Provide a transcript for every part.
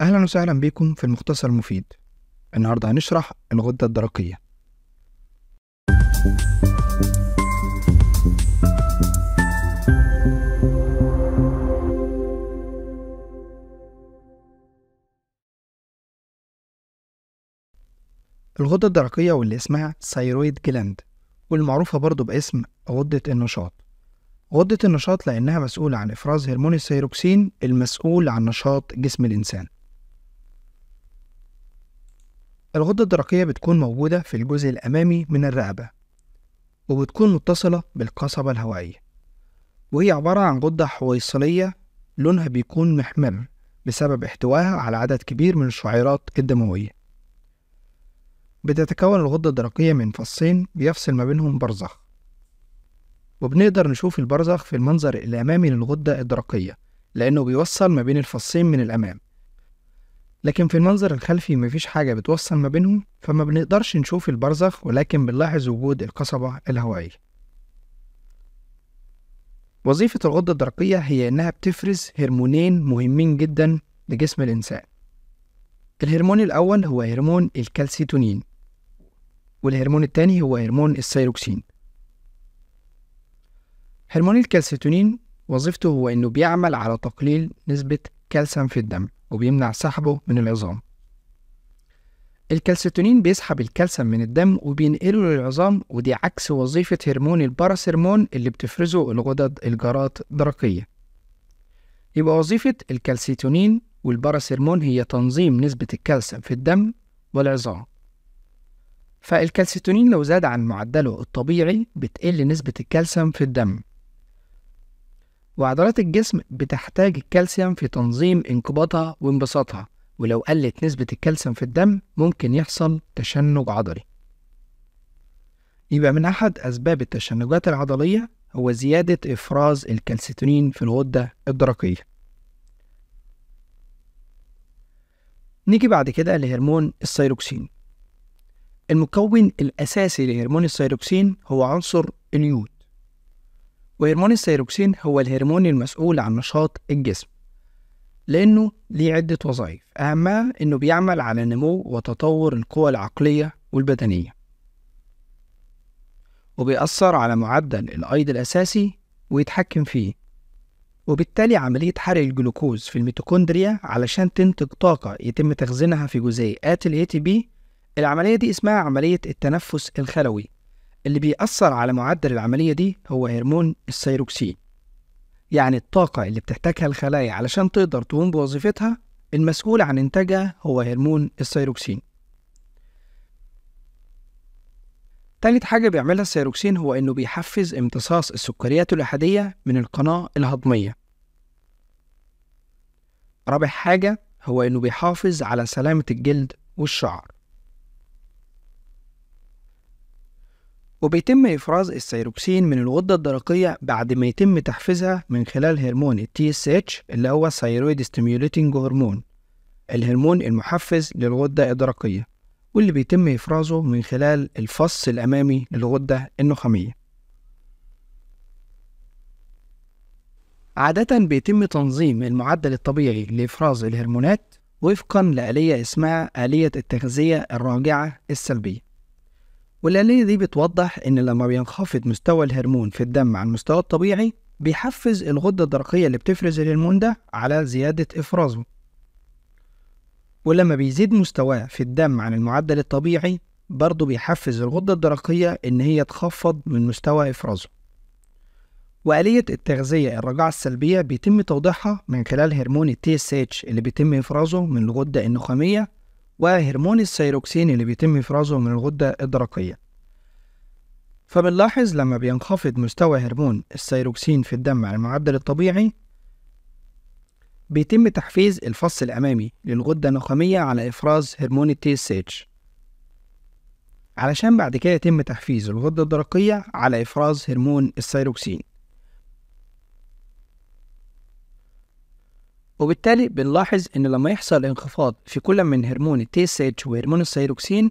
أهلا وسهلا بكم في المختصر المفيد النهاردة هنشرح الغدة الدرقية الغدة الدرقية واللي اسمها ثيرويد جلاند والمعروفة برضو باسم غدة النشاط غدة النشاط لأنها مسؤولة عن إفراز هرمون السيروكسين المسؤول عن نشاط جسم الإنسان الغدة الدرقية بتكون موجودة في الجزء الأمامي من الرقبة وبتكون متصلة بالقصبة الهوائية وهي عبارة عن غدة حويصلية لونها بيكون محمر بسبب احتوائها على عدد كبير من الشعيرات الدموية بتتكون الغدة الدرقية من فصين بيفصل ما بينهم برزخ وبنقدر نشوف البرزخ في المنظر الأمامي للغدة الدرقية لأنه بيوصل ما بين الفصين من الأمام لكن في المنظر الخلفي مفيش حاجة بتوصل ما بينهم فما بنقدرش نشوف البرزخ ولكن بنلاحظ وجود القصبة الهوائية وظيفة الغدة الدرقية هي إنها بتفرز هرمونين مهمين جدا لجسم الإنسان الهرمون الأول هو هرمون الكالسيتونين والهرمون التاني هو هرمون السيروكسين هرمون الكالسيتونين وظيفته هو إنه بيعمل على تقليل نسبة كالسيوم في الدم وبيمنع سحبه من العظام الكالسيتونين بيسحب الكالسيوم من الدم وبينقله للعظام ودي عكس وظيفة هرمون الباراثيرمون اللي بتفرزه الغدد الجارات الدرقية يبقى وظيفة الكالسيتونين والباراثيرمون هي تنظيم نسبة الكالسيوم في الدم والعظام فالكالسيتونين لو زاد عن معدله الطبيعي بتقل نسبة الكالسيوم في الدم وعضلات الجسم بتحتاج الكالسيوم في تنظيم انقباضها وانبساطها ولو قلت نسبة الكالسيوم في الدم ممكن يحصل تشنج عضلي يبقى من أحد أسباب التشنجات العضلية هو زيادة إفراز الكالسيتونين في الغدة الدرقية نيجي بعد كده لهرمون السيروكسين المكون الأساسي لهرمون السيروكسين هو عنصر اليود وهرمون السيروكسين هو الهرمون المسؤول عن نشاط الجسم لأنه ليه عدة وظائف أهمها إنه بيعمل على نمو وتطور القوى العقلية والبدنية وبيأثر على معدل الأيض الأساسي ويتحكم فيه وبالتالي عملية حرق الجلوكوز في الميتوكوندريا علشان تنتج طاقة يتم تخزينها في جزيئات الـ ATP العملية دي اسمها عملية التنفس الخلوي اللي بيأثر على معدل العملية دي هو هرمون الثيروكسين يعني الطاقة اللي بتحتاجها الخلايا علشان تقدر تقوم بوظيفتها المسؤول عن إنتاجها هو هرمون الثيروكسين تالت حاجة بيعملها السيروكسين هو إنه بيحفز امتصاص السكريات الأحادية من القناة الهضمية رابع حاجة هو إنه بيحافظ على سلامة الجلد والشعر وبيتم إفراز السيروكسين من الغدة الدرقية بعد ما يتم تحفيزها من خلال هرمون الـ TSH اللي هو Thyroid ستيميوليتنج هرمون الهرمون المحفز للغدة الدرقية واللي بيتم إفرازه من خلال الفص الأمامي للغدة النخامية عادة بيتم تنظيم المعدل الطبيعي لإفراز الهرمونات وفقا لآلية اسمها آلية التغذية الراجعة السلبية والآلية دي بتوضح إن لما بينخفض مستوى الهرمون في الدم عن المستوى الطبيعي بيحفز الغدة الدرقية اللي بتفرز الهرمون ده على زيادة إفرازه ولما بيزيد مستواه في الدم عن المعدل الطبيعي برضه بيحفز الغدة الدرقية إن هي تخفض من مستوى إفرازه وآلية التغذية الرجعة السلبية بيتم توضيحها من خلال هرمون ال TSH اللي بيتم إفرازه من الغدة النخامية وهرمون الثيروكسين اللي بيتم إفرازه من الغدة الدرقية فبنلاحظ لما بينخفض مستوى هرمون الثيروكسين في الدم على المعدل الطبيعي بيتم تحفيز الفص الأمامي للغدة النخامية على إفراز هرمون التي اس اتش علشان بعد كده يتم تحفيز الغدة الدرقية على إفراز هرمون الثيروكسين وبالتالي بنلاحظ إن لما يحصل انخفاض في كل من هرمون التي اس اتش وهرمون الثيروكسين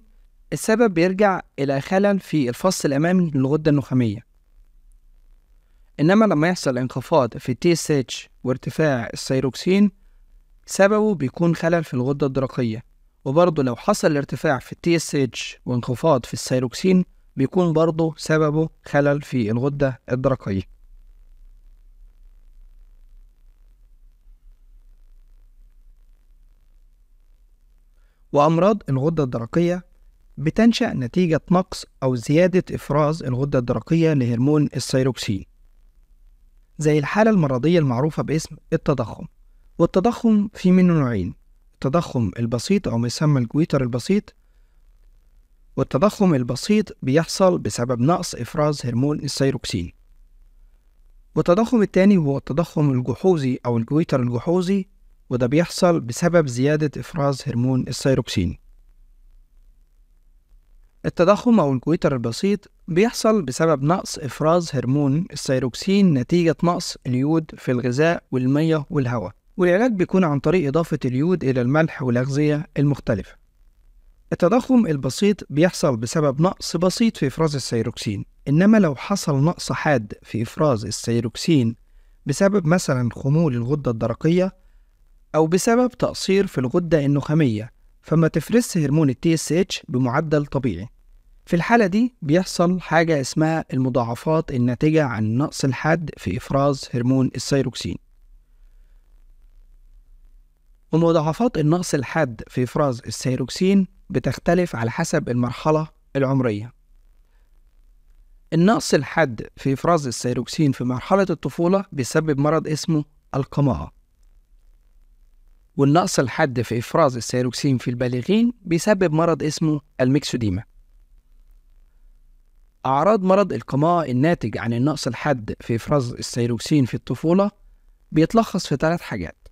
السبب بيرجع إلى خلل في الفص الأمامي للغدة النخامية إنما لما يحصل انخفاض في التي اس اتش وارتفاع الثيروكسين سببه بيكون خلل في الغدة الدرقية وبرضه لو حصل ارتفاع في التي اس اتش وانخفاض في الثيروكسين بيكون برضه سببه خلل في الغدة الدرقية وأمراض الغدة الدرقية بتنشأ نتيجة نقص أو زيادة إفراز الغدة الدرقية لهرمون الثيروكسين زي الحالة المرضية المعروفة باسم التضخم والتضخم في منه نوعين التضخم البسيط أو ما يسمى الجويتر البسيط والتضخم البسيط بيحصل بسبب نقص إفراز هرمون الثيروكسين والتضخم التاني هو التضخم الجحوظي أو الجويتر الجحوظي وده بيحصل بسبب زيادة إفراز هرمون السيروكسين التضخم أو الجويتر البسيط بيحصل بسبب نقص إفراز هرمون السيروكسين نتيجة نقص اليود في الغذاء والمية والهواء والعلاج بيكون عن طريق إضافة اليود إلى الملح والأغذية المختلفة التضخم البسيط بيحصل بسبب نقص بسيط في إفراز السيروكسين إنما لو حصل نقص حاد في إفراز السيروكسين بسبب مثلا خمول الغدة الدرقية أو بسبب تقصير في الغدة النخامية فما تفرز هرمون التي اس اتش بمعدل طبيعي في الحالة دي بيحصل حاجة اسمها المضاعفات الناتجة عن نقص الحاد في إفراز هرمون السيروكسين ومضاعفات النقص الحاد في إفراز السيروكسين بتختلف على حسب المرحلة العمرية النقص الحاد في إفراز السيروكسين في مرحلة الطفولة بيسبب مرض اسمه القماعة والنقص الحاد في إفراز الثيروكسين في البالغين بيسبب مرض اسمه الميكسوديما أعراض مرض القماء الناتج عن النقص الحاد في إفراز الثيروكسين في الطفولة بيتلخص في ثلاث حاجات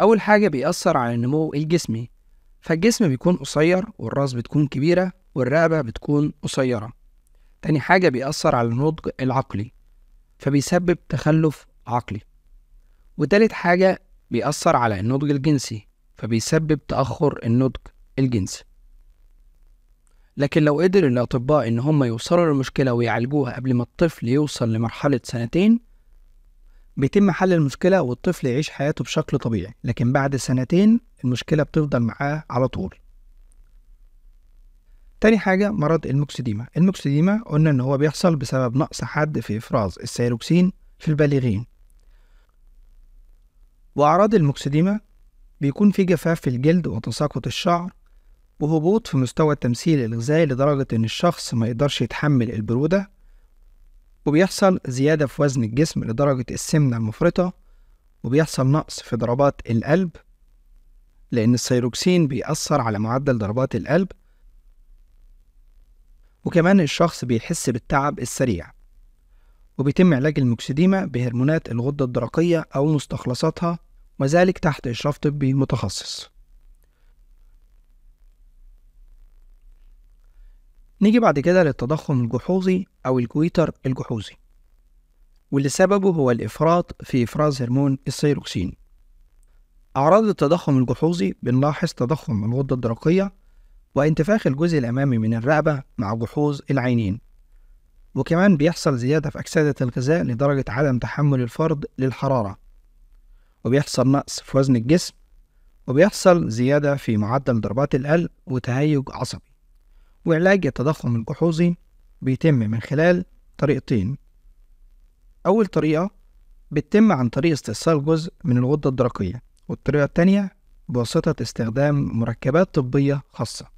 أول حاجة بيأثر على النمو الجسمي فالجسم بيكون قصير والراس بتكون كبيرة والرقبة بتكون قصيرة تاني حاجة بيأثر على النضج العقلي فبيسبب تخلف عقلي وتالت حاجة بيأثر على النضج الجنسي فبيسبب تأخر النضج الجنسي لكن لو قدر الأطباء إن هم يوصلوا للمشكلة ويعالجوها قبل ما الطفل يوصل لمرحلة سنتين بيتم حل المشكلة والطفل يعيش حياته بشكل طبيعي لكن بعد سنتين المشكلة بتفضل معاه على طول تاني حاجة مرض المكسديما المكسديما قلنا إن هو بيحصل بسبب نقص حد في إفراز السيروكسين في البالغين وأعراض المكسديما بيكون في جفاف في الجلد وتساقط الشعر وهبوط في مستوى التمثيل الغذائي لدرجة إن الشخص ما يقدرش يتحمل البرودة وبيحصل زيادة في وزن الجسم لدرجة السمنة المفرطة وبيحصل نقص في ضربات القلب لأن السيروكسين بيأثر على معدل ضربات القلب وكمان الشخص بيحس بالتعب السريع وبيتم علاج المكسديما بهرمونات الغدة الدرقية أو مستخلصاتها وذلك تحت إشراف طبي متخصص نيجي بعد كده للتضخم الجحوظي أو الكويتر الجحوظي واللي سببه هو الإفراط في إفراز هرمون السيروكسين أعراض التضخم الجحوظي بنلاحظ تضخم الغدة الدرقية وانتفاخ الجزء الأمامي من الرقبة مع جحوظ العينين وكمان بيحصل زيادة في أكسدة الغذاء لدرجة عدم تحمل الفرد للحرارة وبيحصل نقص في وزن الجسم وبيحصل زيادة في معدل ضربات القلب وتهيج عصبي وعلاج التضخم الجحوظي بيتم من خلال طريقتين أول طريقة بتتم عن طريق استئصال جزء من الغدة الدرقية والطريقة التانية بواسطة استخدام مركبات طبية خاصة